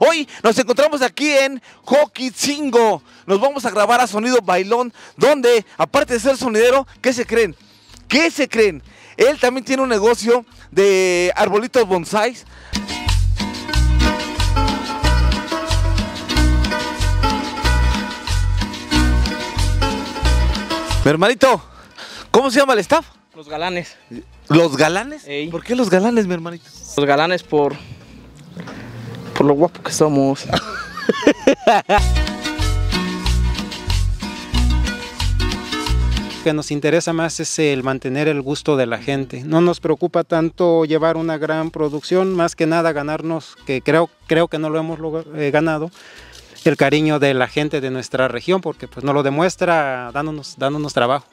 Hoy nos encontramos aquí en Hockey Cingo. Nos vamos a grabar a Sonido Bailón, donde, aparte de ser sonidero, ¿qué se creen? ¿Qué se creen? Él también tiene un negocio de arbolitos bonsáis. hermanito, ¿cómo se llama el staff? Los galanes. ¿Los galanes? ¿Por qué los galanes, mi hermanito? Los galanes por por lo guapos que somos. Lo que nos interesa más es el mantener el gusto de la gente. No nos preocupa tanto llevar una gran producción, más que nada ganarnos, que creo, creo que no lo hemos eh, ganado, el cariño de la gente de nuestra región, porque pues nos lo demuestra dándonos, dándonos trabajo.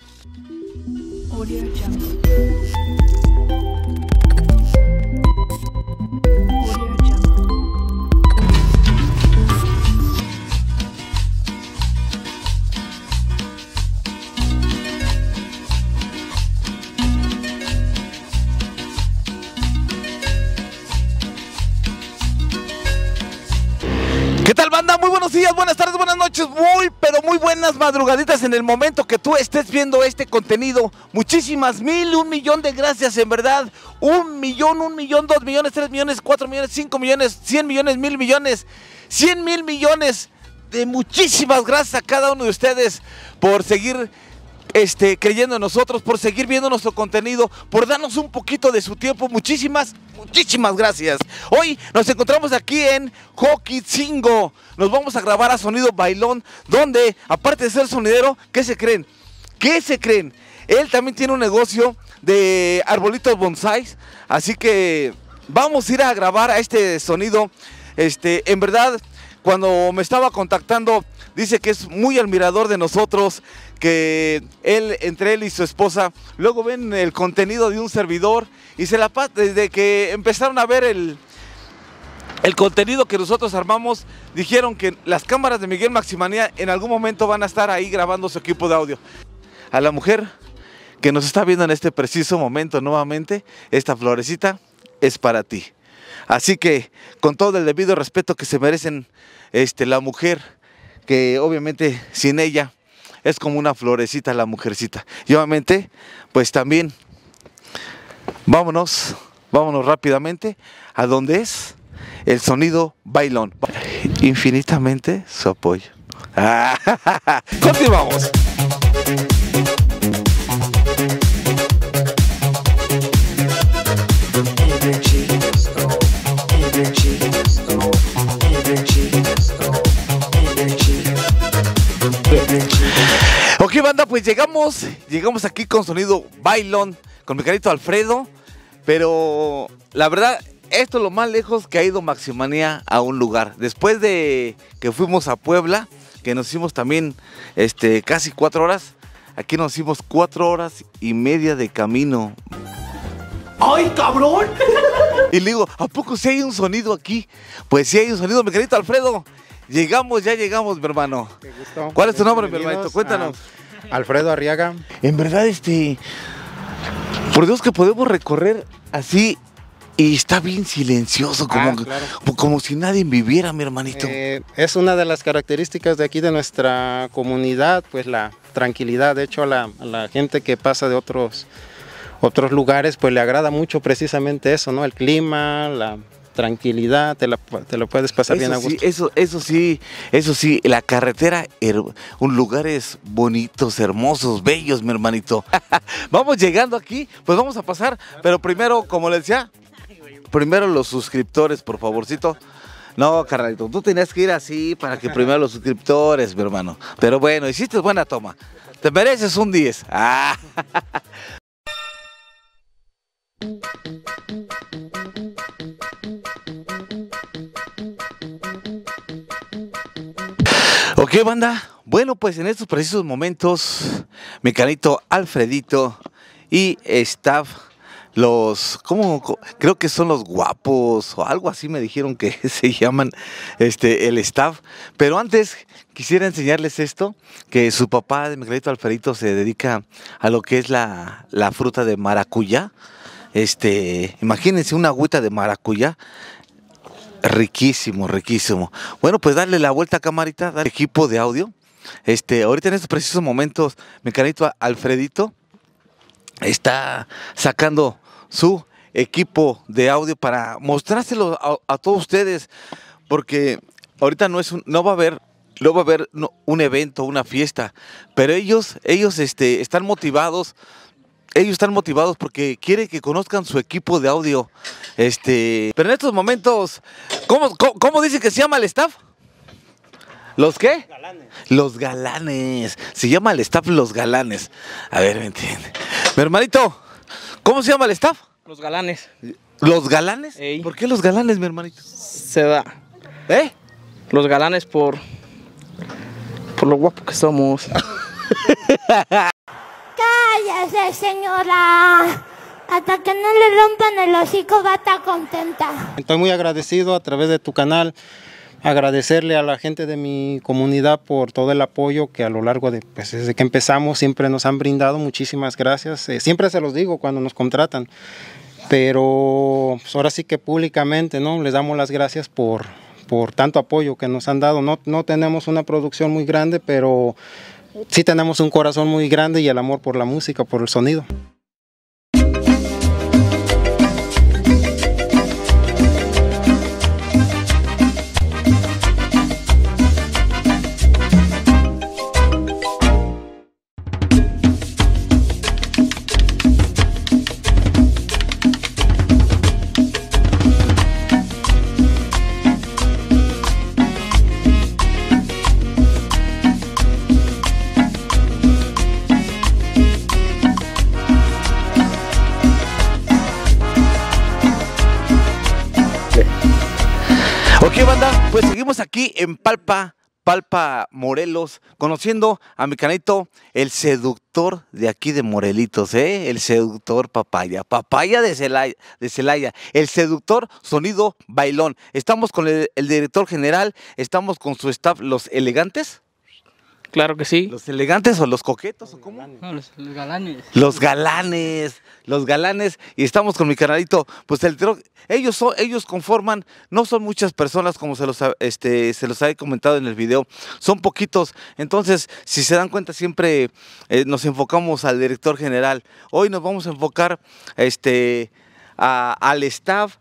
buenos días, buenas tardes, buenas noches, muy, pero muy buenas madrugaditas en el momento que tú estés viendo este contenido. Muchísimas mil, un millón de gracias, en verdad. Un millón, un millón, dos millones, tres millones, cuatro millones, cinco millones, cien millones, mil millones, cien mil millones de muchísimas gracias a cada uno de ustedes por seguir este, creyendo en nosotros, por seguir viendo nuestro contenido, por darnos un poquito de su tiempo. Muchísimas, muchísimas gracias. Hoy nos encontramos aquí en Chingo. Nos vamos a grabar a Sonido Bailón, donde, aparte de ser sonidero, ¿qué se creen? ¿Qué se creen? Él también tiene un negocio de arbolitos bonsáis, así que vamos a ir a grabar a este sonido. Este, en verdad, cuando me estaba contactando Dice que es muy admirador de nosotros, que él, entre él y su esposa, luego ven el contenido de un servidor y se la pasa desde que empezaron a ver el, el contenido que nosotros armamos, dijeron que las cámaras de Miguel Maximania en algún momento van a estar ahí grabando su equipo de audio. A la mujer que nos está viendo en este preciso momento nuevamente, esta florecita es para ti. Así que, con todo el debido respeto que se merecen este, la mujer que obviamente sin ella es como una florecita la mujercita. Y obviamente, pues también, vámonos, vámonos rápidamente a donde es el sonido bailón. Infinitamente su apoyo. Continuamos. Pues llegamos, llegamos aquí con sonido bailón, con mi carito Alfredo, pero la verdad, esto es lo más lejos que ha ido Maximania a un lugar. Después de que fuimos a Puebla, que nos hicimos también este, casi cuatro horas, aquí nos hicimos cuatro horas y media de camino. ¡Ay, cabrón! Y le digo, ¿a poco si hay un sonido aquí? Pues si hay un sonido, mi carito Alfredo. Llegamos, ya llegamos, mi hermano. ¿Cuál es tu pues nombre, mi hermanito? Cuéntanos. Alfredo Arriaga. En verdad, este. Por Dios que podemos recorrer así y está bien silencioso, ah, como, como si nadie viviera, mi hermanito. Eh, es una de las características de aquí de nuestra comunidad, pues la tranquilidad. De hecho, a la, la gente que pasa de otros, otros lugares, pues le agrada mucho precisamente eso, ¿no? El clima, la tranquilidad, te, lo puedes pasar bien a eso, eso sí, eso sí, la carretera, un un lugares bonitos, hermosos, bellos, mi hermanito. vamos llegando aquí, pues vamos a pasar, pero primero, como les decía, primero los suscriptores, por favorcito. No, carnalito, tú tenías que ir así para que primero los suscriptores, mi hermano. Pero bueno, hiciste buena toma. Te mereces un 10. Ah. ¿Qué banda? Bueno, pues en estos precisos momentos, mi canito Alfredito y staff, los, ¿cómo? Creo que son los guapos o algo así me dijeron que se llaman este, el staff. Pero antes quisiera enseñarles esto, que su papá de mi canito Alfredito se dedica a lo que es la, fruta de maracuyá. Este, imagínense una agüita de maracuyá Riquísimo, riquísimo. Bueno, pues darle la vuelta a camarita, dar equipo de audio. Este, ahorita en estos precisos momentos, mi carito Alfredito está sacando su equipo de audio para mostrárselo a, todos ustedes, porque ahorita no es un, no va a haber no va a haber un evento, una fiesta, pero ellos ellos este, están motivados ellos están motivados porque quiere que conozcan su equipo de audio. Este, pero en estos momentos, ¿cómo, cómo, dice que se llama el staff? ¿Los qué? Galanes. Los galanes. Se llama el staff Los Galanes. A ver, ¿me entiende? Mi hermanito, ¿cómo se llama el staff? Los Galanes. ¿Los Galanes? ¿Por qué los Galanes, mi hermanito? Se da. ¿Eh? Los Galanes por... Por lo guapo que somos. gracias, señora. Hasta que no le rompan el hocico va a estar contenta. Estoy muy agradecido a través de tu canal. Agradecerle a la gente de mi comunidad por todo el apoyo que a lo largo de, pues, desde que empezamos siempre nos han brindado. Muchísimas gracias. Eh, siempre se los digo cuando nos contratan. Pero pues, ahora sí que públicamente, ¿no? Les damos las gracias por, por tanto apoyo que nos han dado. No, no tenemos una producción muy grande, pero sí tenemos un corazón muy grande y el amor por la música, por el sonido. aquí en Palpa, Palpa Morelos, conociendo a mi canito, el seductor de aquí de Morelitos, ¿eh? El seductor papaya, papaya de Celaya, de Celaya, el seductor sonido bailón. Estamos con el director general, estamos con su staff, los elegantes. Claro que sí. ¿Los elegantes o los coquetos o cómo? los, galanes. Los galanes, los galanes. Y estamos con mi canalito. Pues el ellos, son, ellos conforman, no son muchas personas como se los, este, se los había comentado en el video, son poquitos. Entonces, si se dan cuenta, siempre eh, nos enfocamos al director general. Hoy nos vamos a enfocar este, al staff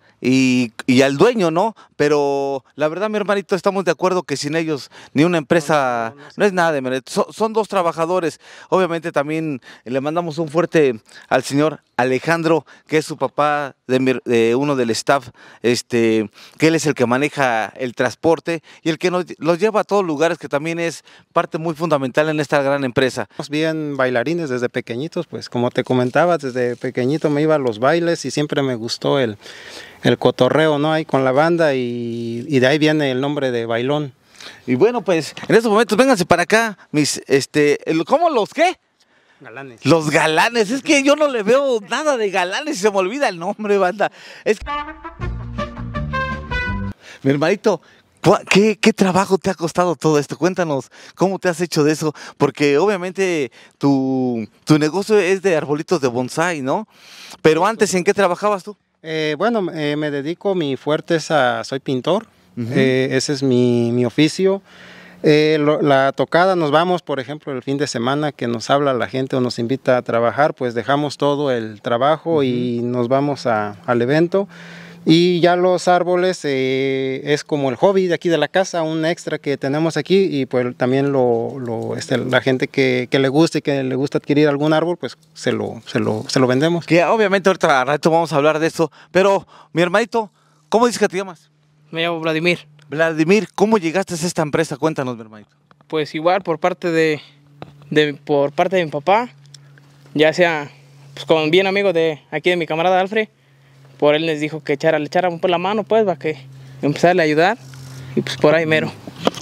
y, al dueño, ¿no? Pero la verdad, mi hermanito, estamos de acuerdo que sin ellos ni una empresa, no, es nada de Son, dos trabajadores. Obviamente también le mandamos un fuerte al señor Alejandro, que es su papá de, uno del staff, este, que él es el que maneja el transporte y el que nos los lleva a todos lugares, que también es parte muy fundamental en esta gran empresa. Bien bailarines desde pequeñitos, pues como te comentaba, desde pequeñito me iba a los bailes y siempre me gustó el el cotorreo, ¿no? Ahí con la banda y, de ahí viene el nombre de Bailón. Y bueno, pues en estos momentos vénganse para acá, mis, este, ¿cómo los qué? Galanes. Los galanes, es que yo no le veo nada de galanes y se me olvida el nombre, banda. Es que... Mi hermanito, ¿Qué, trabajo te ha costado todo esto? Cuéntanos, ¿cómo te has hecho de eso? Porque obviamente tu, tu negocio es de arbolitos de bonsai, ¿no? Pero antes, ¿en qué trabajabas tú? Eh, bueno, eh, me dedico, mi fuerte a, soy pintor, eh, ese es mi, mi oficio. la tocada nos vamos, por ejemplo, el fin de semana que nos habla la gente o nos invita a trabajar, pues dejamos todo el trabajo y nos vamos a, al evento. Y ya los árboles eh, es como el hobby de aquí de la casa, un extra que tenemos aquí y pues también lo, este, la gente que, le gusta y que le gusta adquirir algún árbol, pues se lo, se lo, vendemos. Que obviamente ahorita rato vamos a hablar de esto, pero mi hermanito, ¿cómo dices que te llamas? Me llamo Vladimir. Vladimir, ¿cómo llegaste a esta empresa? Cuéntanos, mi hermanito. Pues igual por parte de, por parte de mi papá, ya sea pues, con bien amigo de aquí de mi camarada Alfred por él les dijo que echara, le un por pues la mano, pues, para que empezarle a ayudar. Y pues por ahí mero.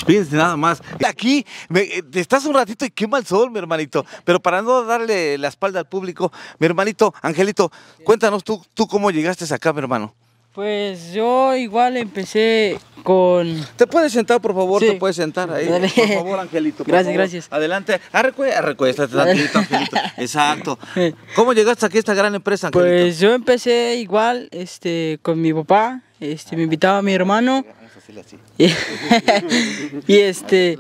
Fíjense nada más. Aquí eh, estás un ratito y quema el sol, mi hermanito. Pero para no darle la espalda al público, mi hermanito, Angelito, cuéntanos tú, tú cómo llegaste acá, mi hermano. Pues yo igual empecé con... ¿Te puedes sentar, por favor? ¿Te puedes sentar ahí? Por favor, Angelito. gracias, gracias. Adelante. Ah, recuerda, Arrecuéstate, ah, Angelito, Angelito. Exacto. ¿Cómo llegaste aquí a esta gran empresa, Pues yo empecé igual este, con mi papá. Este, me invitaba a mi hermano. y este...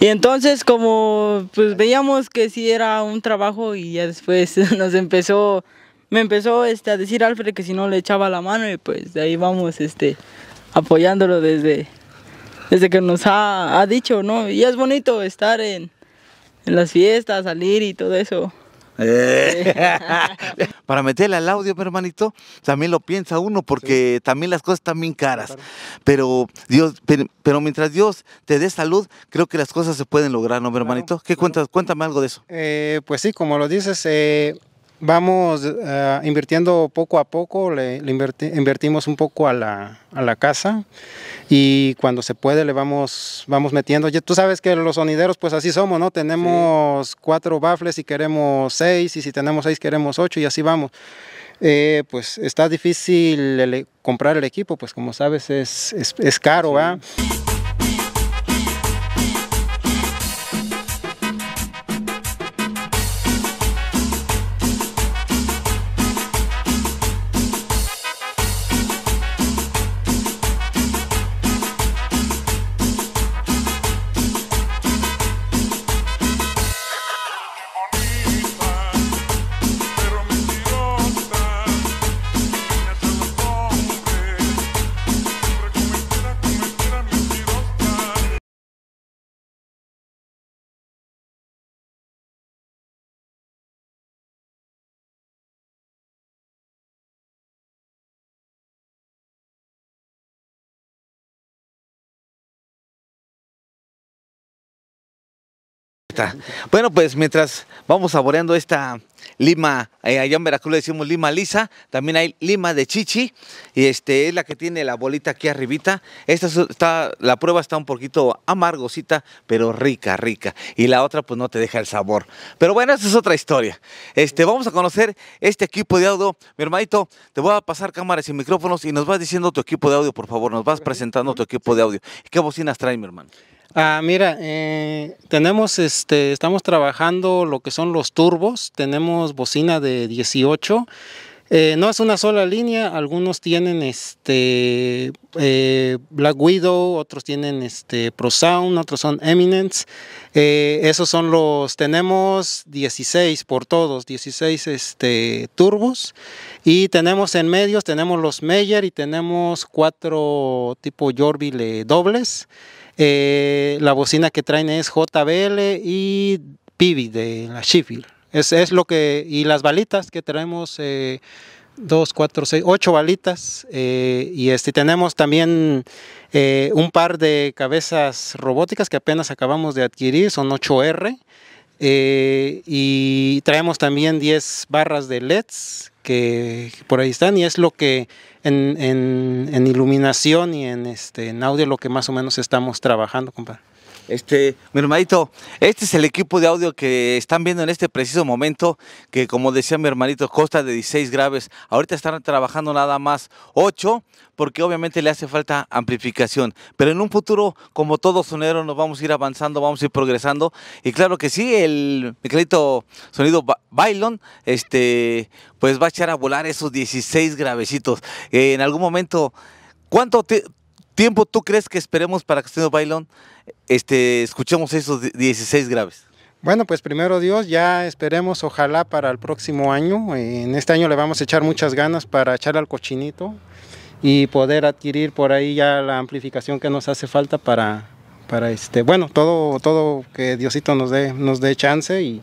Y entonces como pues veíamos que sí era un trabajo y ya después nos empezó me empezó este, a decir Alfred que si no le echaba la mano y pues de ahí vamos este, apoyándolo desde, que nos ha, dicho, ¿no? Y es bonito estar en, las fiestas, salir y todo eso. Para meterle al audio, mi hermanito, también lo piensa uno, porque también las cosas están bien caras. Pero Dios, pero, mientras Dios te dé salud, creo que las cosas se pueden lograr, ¿no, mi hermanito? ¿Qué cuentas? Cuéntame algo de eso. Eh, pues sí, como lo dices, eh, vamos eh, invirtiendo poco a poco, le, invertimos un poco a la, casa y cuando se puede le vamos, vamos metiendo. tú sabes que los sonideros pues así somos, ¿no? Tenemos cuatro bafles y queremos seis y si tenemos seis queremos ocho y así vamos. Eh, pues está difícil comprar el equipo, pues como sabes es, caro, va Bueno, pues mientras vamos saboreando esta lima, eh, allá en Veracruz le decimos lima lisa, también hay lima de chichi, y este es la que tiene la bolita aquí arribita. Esta está, la prueba está un poquito amargosita, pero rica, rica. Y la otra pues no te deja el sabor. Pero bueno, esa es otra historia. Este, vamos a conocer este equipo de audio. Mi hermanito, te voy a pasar cámaras y micrófonos y nos vas diciendo tu equipo de audio, por favor, nos vas presentando tu equipo de audio. ¿Qué bocinas trae, mi hermano? Ah, mira, eh, tenemos, este, estamos trabajando lo que son los turbos, tenemos bocina de 18, eh, no es una sola línea, algunos tienen este eh, Black Widow, otros tienen este Pro Sound, otros son Eminence. esos son los, tenemos 16 por todos, 16 este, turbos. Y tenemos en medios, tenemos los Meyer y tenemos cuatro tipo Jorville dobles. Eh, la bocina que traen es JBL y Pibi de la Sheffield. lo que, y las balitas que traemos, eh, dos, cuatro, seis, ocho balitas. Eh, y este, tenemos también eh, un par de cabezas robóticas que apenas acabamos de adquirir, son 8R. y traemos también 10 barras de LEDs que por ahí están y es lo que en, en, iluminación y en, este, en audio lo que más o menos estamos trabajando, compadre. Este, mi hermanito, este es el equipo de audio que están viendo en este preciso momento, que como decía mi hermanito, consta de 16 graves. Ahorita están trabajando nada más 8, porque obviamente le hace falta amplificación. Pero en un futuro, como todo sonero, nos vamos a ir avanzando, vamos a ir progresando. Y claro que sí, el crédito sonido Bylon, este, pues va a echar a volar esos 16 gravecitos. Eh, en algún momento, ¿cuánto te tiempo tú crees que esperemos para que usted Bailón este, escuchemos esos 16 graves? Bueno, pues primero Dios, ya esperemos, ojalá para el próximo año. En este año le vamos a echar muchas ganas para echar al cochinito y poder adquirir por ahí ya la amplificación que nos hace falta para, para este, bueno, todo, todo que Diosito nos dé, nos dé chance y,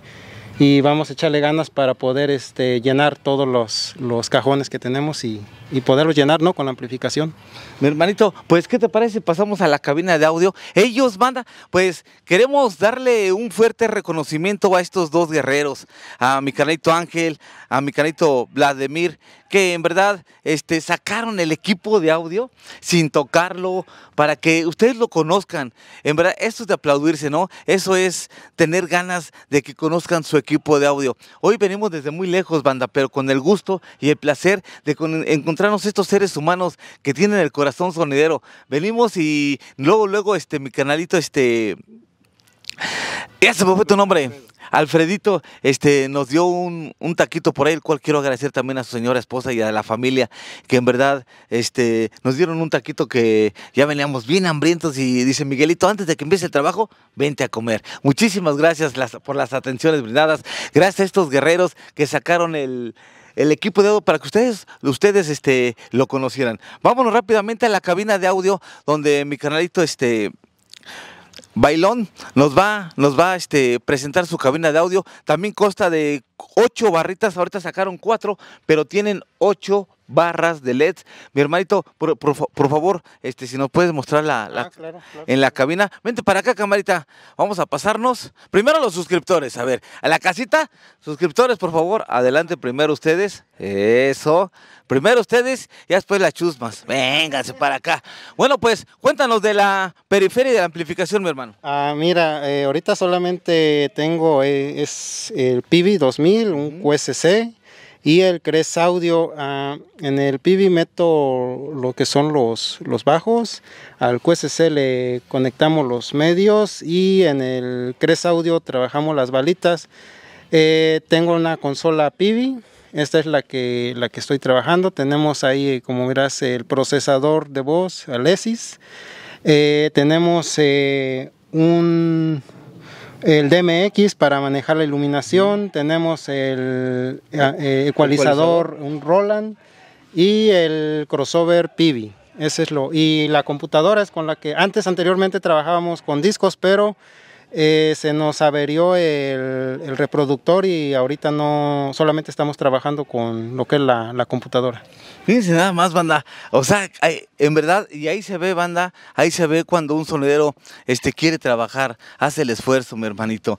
y vamos a echarle ganas para poder este, llenar todos los, cajones que tenemos y, poderlos llenar ¿no? con la amplificación. Mi hermanito, pues ¿qué te parece? Pasamos a la cabina de audio. Ellos, banda, pues queremos darle un fuerte reconocimiento a estos dos guerreros, a mi carnalito Ángel, a mi canalito Vladimir, que en verdad este, sacaron el equipo de audio sin tocarlo para que ustedes lo conozcan. En verdad, eso es de aplaudirse, ¿no? Eso es tener ganas de que conozcan su equipo de audio. Hoy venimos desde muy lejos, banda, pero con el gusto y el placer de encontrarnos estos seres humanos que tienen el corazón sonidero. Venimos y luego, luego, este, mi canalito, este... Ya se me fue tu nombre. Alfredito, este, nos dio un, taquito por ahí, el cual quiero agradecer también a su señora esposa y a la familia, que en verdad este, nos dieron un taquito que ya veníamos bien hambrientos y dice Miguelito, antes de que empiece el trabajo, vente a comer. Muchísimas gracias las, por las atenciones brindadas, gracias a estos guerreros que sacaron el, equipo de audio para que ustedes, ustedes este, lo conocieran. Vámonos rápidamente a la cabina de audio donde mi canalito este, Bailón nos va, nos va a este, presentar su cabina de audio. También consta de ocho barritas, ahorita sacaron cuatro, pero tienen ocho barras de LED, Mi hermanito, por, favor, este, si nos puedes mostrar la, ah, en la cabina. Vente para acá, camarita. Vamos a pasarnos. Primero los suscriptores, a ver, a la casita. Suscriptores, por favor, adelante primero ustedes. Eso. Primero ustedes y después las chusmas. Vénganse para acá. Bueno, pues cuéntanos de la periferia de la amplificación, mi hermano. Ah, mira, eh, ahorita solamente tengo eh, es el PB 2000, un QSC y el Cres Audio, ah, en el PIVI meto lo que son los, los bajos, al QSC le conectamos los medios y en el Cres Audio trabajamos las balitas. Eh, tengo una consola PIVI, esta es la que, la que estoy trabajando. Tenemos ahí, como verás, el procesador de voz, Alesis. Eh, tenemos eh, un el DMX para manejar la iluminación, tenemos el eh, eh, ecualizador, un Roland y el crossover Pibi. Ese es lo y la computadora es con la que antes anteriormente trabajábamos con discos, pero eh, se nos averió el, reproductor y ahorita no, solamente estamos trabajando con lo que es la, la computadora. Fíjense nada más, banda. O sea, en verdad, y ahí se ve, banda, ahí se ve cuando un sonidero este, quiere trabajar, hace el esfuerzo, mi hermanito.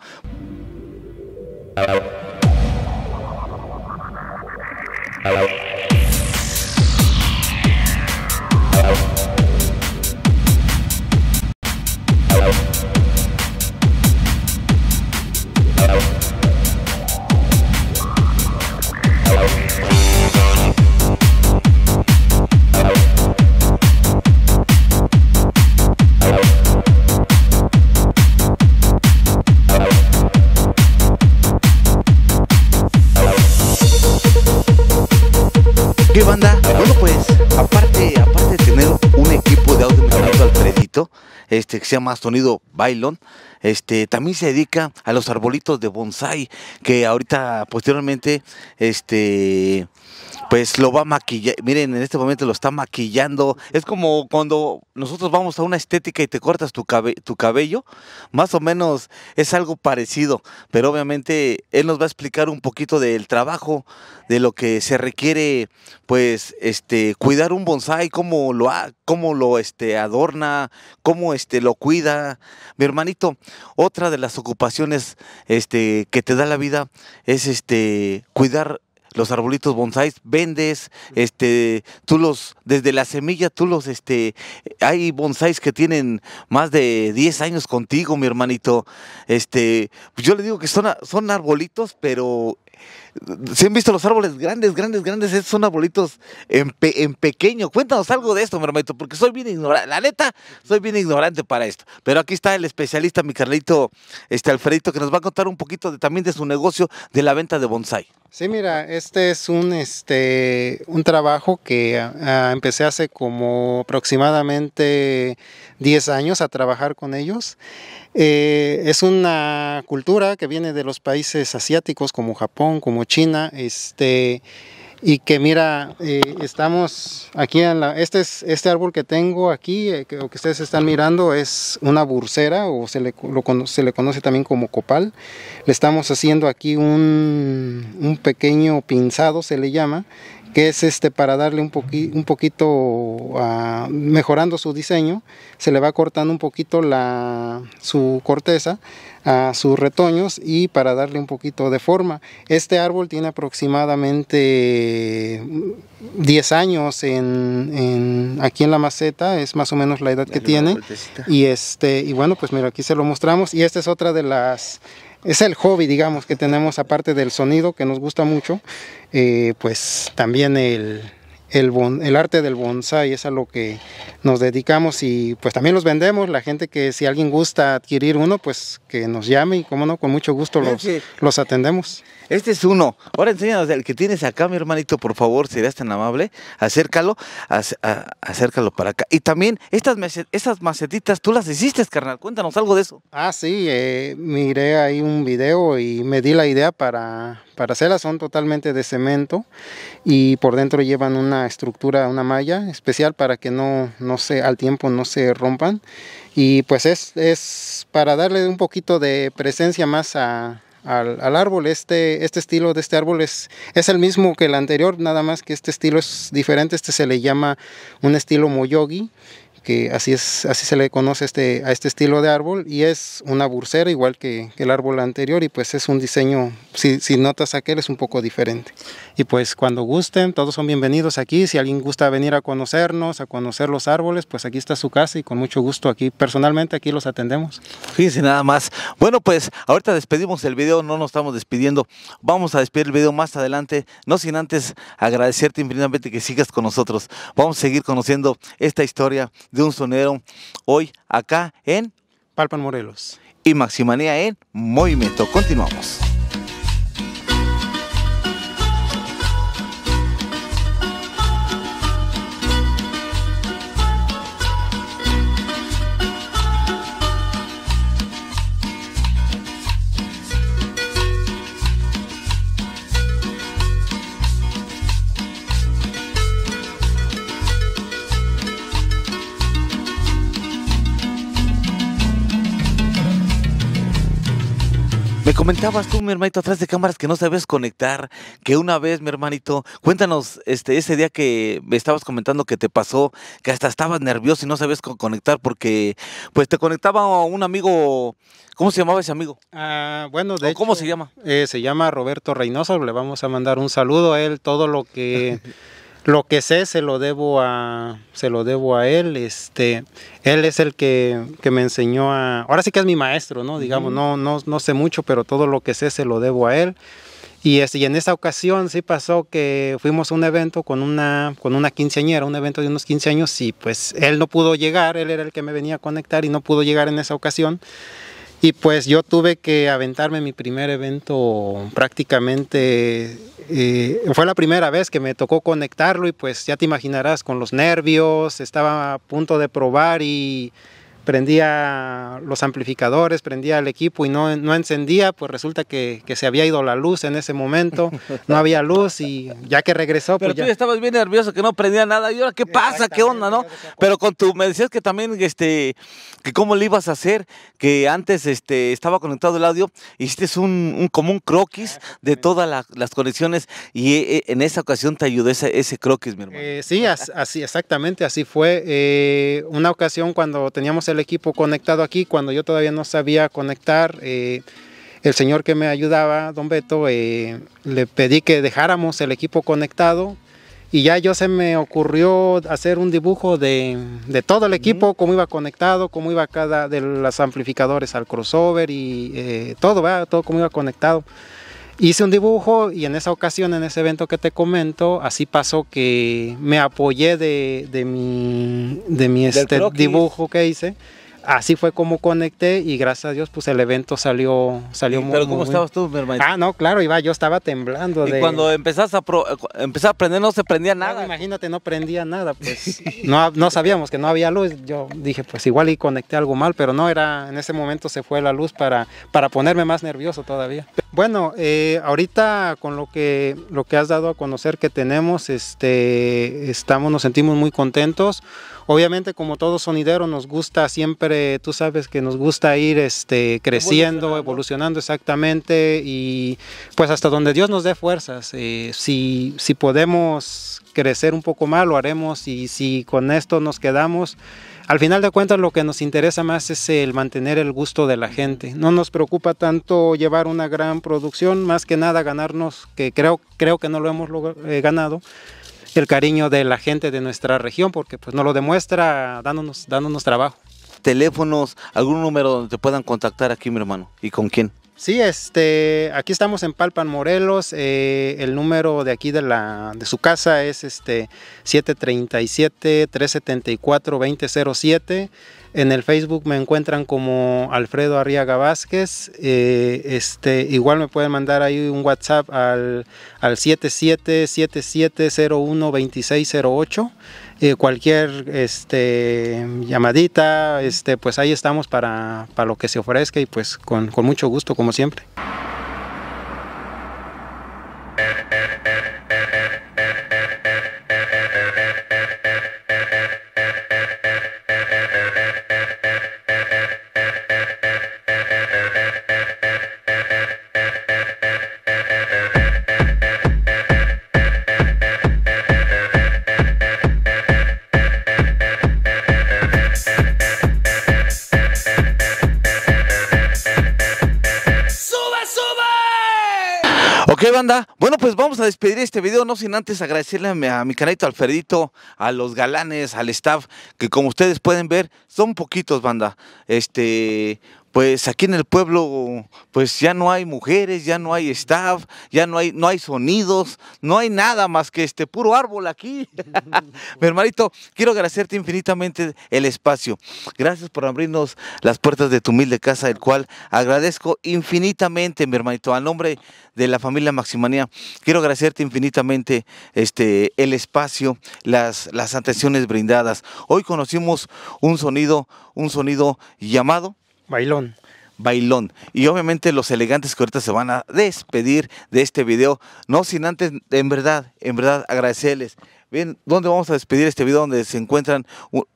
¿Qué banda? Bueno, pues, aparte, aparte de tener un equipo de audio al Alfredito, este, que se llama Sonido Bailon, este, también se dedica a los arbolitos de bonsai, que ahorita, posteriormente, este, pues lo va a maquillar. Miren, en este momento lo está maquillando. Es como cuando nosotros vamos a una estética y te cortas tu, cabello. Más o menos es algo parecido. Pero obviamente él nos va a explicar un poquito del trabajo, de lo que se requiere, pues, este, cuidar un bonsai, cómo lo, ha lo este, adorna, cómo este, lo cuida. Mi hermanito, otra de las ocupaciones este, que te da la vida es este, cuidar los arbolitos bonsáis vendes, este, tú los, desde la semilla, tú los, este, hay bonsáis que tienen más de 10 años contigo, mi hermanito. Este, pues yo le digo que son, son arbolitos, pero se han visto los árboles grandes, grandes, grandes, son arbolitos en, en pequeño. Cuéntanos algo de esto, mi hermanito, porque soy bien ignorante, la neta, soy bien ignorante para esto. Pero aquí está el especialista, mi Carlito, este Alfredito, que nos va a contar un poquito también de su negocio de la venta de bonsai. Sí, mira, este es un, este, un trabajo que ah, empecé hace como aproximadamente 10 años a trabajar con ellos. Eh, es una cultura que viene de los países asiáticos como Japón, como China, este y que mira, eh, estamos aquí en la, este es este árbol que tengo aquí, eh, que, que ustedes están mirando, es una bursera o se le, se le conoce también como copal. Le estamos haciendo aquí un, un pequeño pinzado, se le llama, que es este para darle un, un poquito, ah, mejorando su diseño, se le va cortando un poquito la, su corteza a sus retoños y para darle un poquito de forma. Este árbol tiene aproximadamente 10 años en, aquí en la maceta, es más o menos la edad que tiene. Y este y bueno, pues mira, aquí se lo mostramos y esta es otra de las es el hobby, digamos, que tenemos aparte del sonido que nos gusta mucho, eh, pues también el, el, el arte del bonsai, es a lo que nos dedicamos y pues también los vendemos, la gente que si alguien gusta adquirir uno, pues que nos llame y como no, con mucho gusto los, los atendemos. Este es uno, ahora enséñanos el que tienes acá, mi hermanito, por favor, serías tan amable, acércalo, acércalo para acá. Y también estas, estas macetitas, tú las hiciste, carnal, cuéntanos algo de eso. Ah, sí, eh, miré ahí un video y me di la idea para, parcelas son totalmente de cemento y por dentro llevan una estructura, una malla especial para que no, no se, al tiempo no se rompan. Y pues es, para darle un poquito de presencia más al, árbol. Este, este estilo de este árbol es, es el mismo que el anterior, nada más que este estilo es diferente. Este se le llama un estilo moyogi que así es así se le conoce este, a este estilo de árbol y es una bursera igual que, el árbol anterior y pues es un diseño si, si, notas aquel es un poco diferente y pues cuando gusten todos son bienvenidos aquí si alguien gusta venir a conocernos a conocer los árboles pues aquí está su casa y con mucho gusto aquí personalmente aquí los atendemos fíjense nada más bueno pues ahorita despedimos el video no nos estamos despidiendo vamos a despedir el video más adelante no sin antes agradecerte infinitamente que sigas con nosotros vamos a seguir conociendo esta historia de un sonero hoy acá en Palpan Morelos y Maximania en Movimiento. Continuamos. comentabas tú, mi hermanito, atrás de cámaras que no sabes conectar, que una vez, mi hermanito, cuéntanos este, ese día que estabas comentando que te pasó, que hasta estabas nervioso y no sabes conectar porque pues te conectaba un amigo, ¿cómo se llamaba ese amigo? Ah, bueno, de ¿Cómo se llama? Eh, se llama Roberto Reynoso, le vamos a mandar un saludo a él, todo lo que... lo que sé se lo debo a se lo debo a él este él es el que, me enseñó a ahora sí que es mi maestro no digamos no no no sé mucho pero todo lo que sé se lo debo a él y, este, y en esa ocasión sí pasó que fuimos a un evento con una, con una quinceañera, un evento de unos 15 años, y pues él no pudo llegar, él era el que me venía a conectar y no pudo llegar en esa ocasión. Y pues yo tuve que aventarme mi primer evento prácticamente, eh, fue la primera vez que me tocó conectarlo y pues ya te imaginarás con los nervios, estaba a punto de probar y prendía los amplificadores, prendía el equipo y no, encendía, pues resulta que, que, se había ido la luz en ese momento, no había luz y ya que regresó... Pues Pero tú ya... estabas bien nervioso que no prendía nada y ahora qué pasa, qué onda, ¿no? Pero con tu, me decías que también, este, que cómo le ibas a hacer, que antes este, estaba conectado el audio, hiciste un, un común croquis de todas las conexiones y eh, eh, en esa ocasión te ayudó ese, croquis, mi hermano. Eh, sí, así, exactamente, así fue. una ocasión cuando teníamos el equipo conectado aquí cuando yo todavía no sabía conectar. Eh, el señor que me ayudaba, don Beto, eh, le pedí que dejáramos el equipo conectado y ya yo se me ocurrió hacer un dibujo de, de todo el equipo, como cómo iba conectado, cómo iba cada de los amplificadores al crossover y eh, todo, todo cómo iba conectado hice un dibujo y en esa ocasión, en ese evento que te comento, así pasó que me apoyé de, de mi, de mi este, dibujo que hice así fue como conecté y gracias a Dios pues el evento salió salió muy Pero ¿cómo estabas tú, mi hermano? Ah, no, claro, iba, yo estaba temblando. Y cuando empezás a, pro... Eh, empezar a prender no se prendía nada. imagínate, no prendía nada, pues no, sabíamos que no había luz. Yo dije, pues igual y conecté algo mal, pero no, era en ese momento se fue la luz para, para ponerme más nervioso todavía. Bueno, eh, ahorita con lo que, lo que has dado a conocer que tenemos, este, estamos, nos sentimos muy contentos. Obviamente, como todo sonidero nos gusta siempre, tú sabes que nos gusta ir este, creciendo, evolucionando. exactamente y pues hasta donde Dios nos dé fuerzas. Eh, si, si podemos crecer un poco más, lo haremos y si con esto nos quedamos, al final de cuentas lo que nos interesa más es el mantener el gusto de la gente. No nos preocupa tanto llevar una gran producción, más que nada ganarnos, que creo, creo que no lo hemos eh, ganado, el cariño de la gente de nuestra región, porque pues nos lo demuestra dándonos, dándonos trabajo. Teléfonos, algún número donde te puedan contactar aquí, mi hermano, y con quién. Sí, este, aquí estamos en Palpan, Morelos. Eh, el número de aquí de la de su casa es este 737 374 2007. En el Facebook me encuentran como Alfredo Arriaga Vázquez. Eh, este, igual me pueden mandar ahí un WhatsApp al, al 7777012608. Eh, cualquier este, llamadita, este, pues ahí estamos para, lo que se ofrezca y pues con, con mucho gusto como siempre. pues vamos a despedir este video, no sin antes agradecerle a mi, canalito Alfredito, a los galanes, al staff, que como ustedes pueden ver, son poquitos, banda. Este, pues aquí en el pueblo pues ya no hay mujeres, ya no hay staff, ya no hay, no hay sonidos, no hay nada más que este puro árbol aquí. Mi hermanito, quiero agradecerte infinitamente el espacio. Gracias por abrirnos las puertas de tu humilde casa, el cual agradezco infinitamente, mi hermanito, al nombre de la familia Maximanía. Quiero agradecerte infinitamente este, el espacio, las, las atenciones brindadas. Hoy conocimos un sonido, un sonido llamado Bailón. Bailón. Y obviamente los elegantes que ahorita se van a despedir de este video, no sin antes, en verdad, en verdad agradecerles. Bien, ¿dónde vamos a despedir este video? Donde se encuentran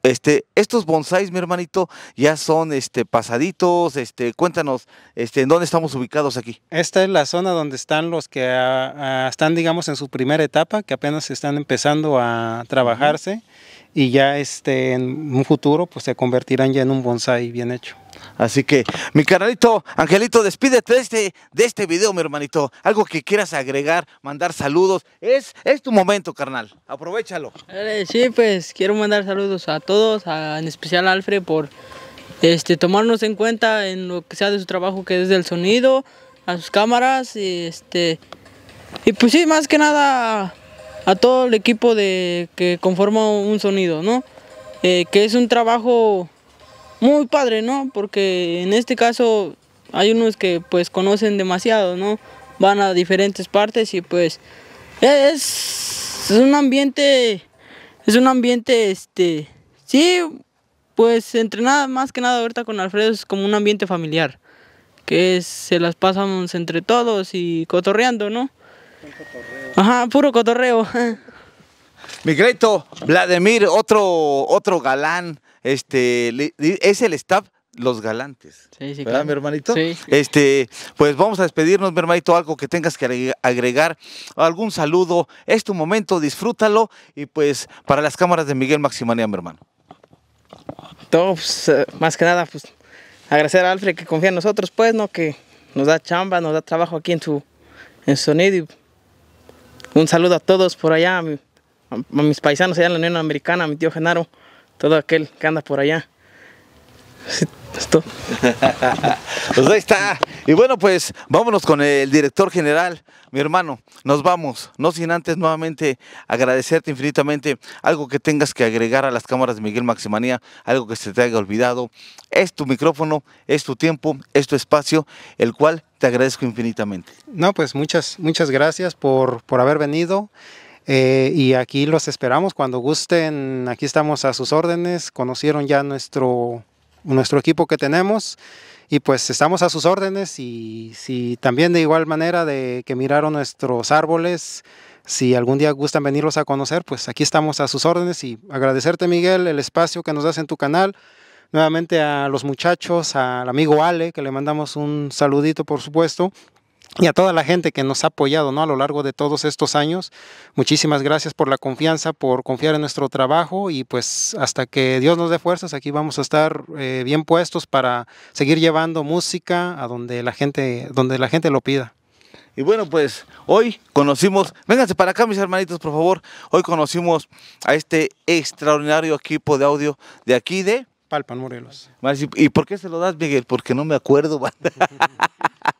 este, estos bonsáis, mi hermanito, ya son este, pasaditos. Este, cuéntanos, este, ¿en dónde estamos ubicados aquí? Esta es la zona donde están los que ah, ah, están, digamos, en su primera etapa, que apenas están empezando a trabajarse y ya este, en un futuro pues, se convertirán ya en un bonsai bien hecho. Así que, mi carnalito, Angelito, despídete de este, de este video, mi hermanito. Algo que quieras agregar, mandar saludos. Es, tu momento, carnal. Aprovechalo. Sí, pues quiero mandar saludos a todos, en especial a Alfred por este, tomarnos en cuenta en lo que sea de su trabajo, que es del sonido, a sus cámaras. Y, este, y pues sí, más que nada a todo el equipo de, que conforma un sonido, ¿no? Eh, que es un trabajo muy padre, ¿no? Porque en este caso hay unos que pues conocen demasiado, ¿no? Van a diferentes partes y pues es, un ambiente, es un ambiente, este, sí, pues entre nada, más que nada ahorita con Alfredo es como un ambiente familiar, que se las pasamos entre todos y cotorreando, ¿no? Ajá, puro cotorreo. Miguelito Vladimir, otro, otro galán este, es el staff los galantes. Sí, sí, mi hermanito? Sí. Este, pues vamos a despedirnos, mi hermanito, algo que tengas que agregar, algún saludo, es tu momento, disfrútalo y pues para las cámaras de Miguel Maximania, mi hermano. Todo, pues, eh, más que nada, pues agradecer a Alfred que confía en nosotros, pues, ¿no? Que nos da chamba, nos da trabajo aquí en su, en sonido. un saludo a todos por allá, a, mis paisanos allá en la Unión Americana, a mi tío Genaro todo aquel que anda por allá. esto. pues ahí está. Y bueno, pues vámonos con el director general, mi hermano. Nos vamos. No sin antes nuevamente agradecerte infinitamente algo que tengas que agregar a las cámaras de Miguel Maximanía, algo que se te haya olvidado. Es tu micrófono, es tu tiempo, es tu espacio, el cual te agradezco infinitamente. No, pues muchas, muchas gracias por, por haber venido. Eh, y aquí los esperamos cuando gusten. Aquí estamos a sus órdenes. Conocieron ya nuestro, nuestro equipo que tenemos. Y pues estamos a sus órdenes. Y si también de igual manera de que miraron nuestros árboles, si algún día gustan venirlos a conocer, pues aquí estamos a sus órdenes. Y agradecerte, Miguel, el espacio que nos das en tu canal. Nuevamente a los muchachos, al amigo Ale, que le mandamos un saludito, por supuesto y a toda la gente que nos ha apoyado ¿no? a lo largo de todos estos años. Muchísimas gracias por la confianza, por confiar en nuestro trabajo y pues hasta que Dios nos dé fuerzas, aquí vamos a estar eh, bien puestos para seguir llevando música a donde la gente, donde la gente lo pida. Y bueno, pues hoy conocimos, vénganse para acá mis hermanitos, por favor, hoy conocimos a este extraordinario equipo de audio de aquí de... Palpan Morelos. ¿Y por qué se lo das, Miguel? Porque no me acuerdo.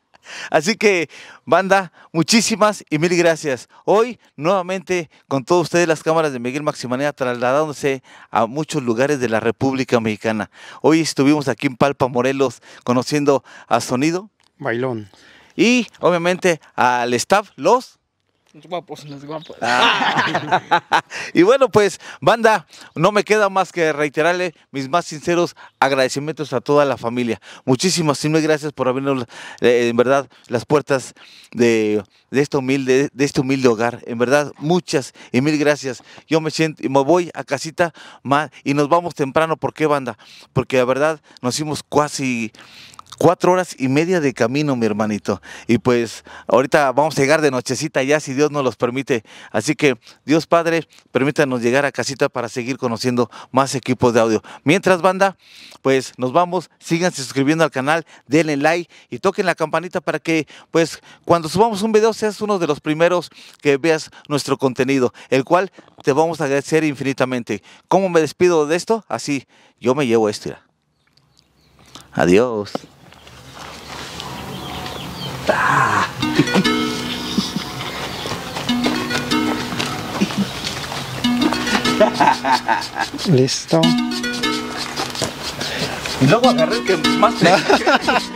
Así que, banda, muchísimas y mil gracias. Hoy, nuevamente, con todos ustedes, las cámaras de Miguel Maximanea trasladándose a muchos lugares de la República Mexicana. Hoy estuvimos aquí en Palpa, Morelos, conociendo a Sonido. Bailón. Y, obviamente, al staff, los guapos, ah. y bueno, pues, banda, no me queda más que reiterarle mis más sinceros agradecimientos a toda la familia. Muchísimas, y mil gracias por abrirnos, eh, en verdad, las puertas de, este humilde, de este humilde hogar. En verdad, muchas y mil gracias. Yo me siento y me voy a casita más y nos vamos temprano. ¿Por qué, banda? Porque la verdad nos hicimos casi Cuatro horas y media de camino, mi hermanito. Y pues ahorita vamos a llegar de nochecita ya, si Dios nos los permite. Así que, Dios Padre, permítanos llegar a casita para seguir conociendo más equipos de audio. Mientras, banda, pues nos vamos. Síganse suscribiendo al canal, denle like y toquen la campanita para que, pues, cuando subamos un video seas uno de los primeros que veas nuestro contenido, el cual te vamos a agradecer infinitamente. ¿Cómo me despido de esto? Así, yo me llevo esto. Adiós. Listo. Y luego agarré que más